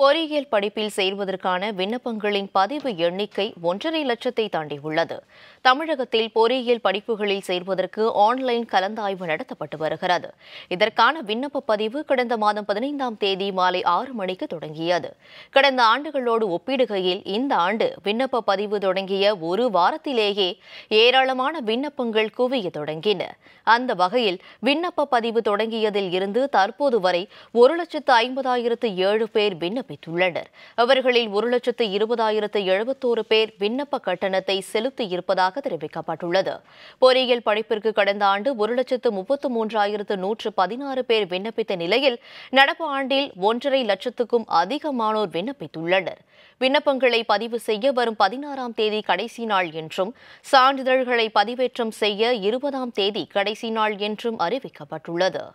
பொறியியல் படிப்பில் சேர்வதற்கான விண்ணப்பங்களின் பதிவு எண்ணிக்கை ஒன்றரை லட்சத்தை தாண்டியுள்ளது தமிழகத்தில் பொறியியல் படிப்புகளில் சேர்வதற்கு ஆன்லைன் கலந்தாய்வு நடத்தப்பட்டு வருகிறது இதற்கான விண்ணப்ப பதிவு கடந்த மாதம் பதினைந்தாம் தேதி மாலை ஆறு மணிக்கு தொடங்கியது கடந்த ஆண்டுகளோடு ஒப்பிடுகையில் இந்த ஆண்டு விண்ணப்ப பதிவு தொடங்கிய ஒரு வாரத்திலேயே ஏராளமான விண்ணப்பங்கள் குவிய தொடங்கின அந்த வகையில் விண்ணப்ப பதிவு தொடங்கியதில் இருந்து தற்போது வரை ஒரு லட்சத்து ஐம்பதாயிரத்து ஏழு பேர் விண்ணப்ப விண்ணப்பித்துள்ளனர் அவர்களில் ஒரு லட்சத்து இருபதாயிரத்து எழுபத்தோரு பேர் விண்ணப்ப கட்டணத்தை செலுத்தியிருப்பதாக தெரிவிக்கப்பட்டுள்ளது பொறியியல் படிப்பிற்கு கடந்த ஆண்டு ஒரு லட்சத்து முப்பத்து மூன்றாயிரத்து நூற்று பதினாறு பேர் விண்ணப்பித்த நிலையில் நடப்பு ஆண்டில் ஒன்றரை லட்சத்துக்கும் அதிகமானோர் விண்ணப்பித்துள்ளனர் விண்ணப்பங்களை பதிவு செய்ய வரும் பதினாறாம் தேதி கடைசி நாள் என்றும் சான்றிதழ்களை பதிவேற்றம் செய்ய இருபதாம் தேதி கடைசி நாள் என்றும் அறிவிக்கப்பட்டுள்ளது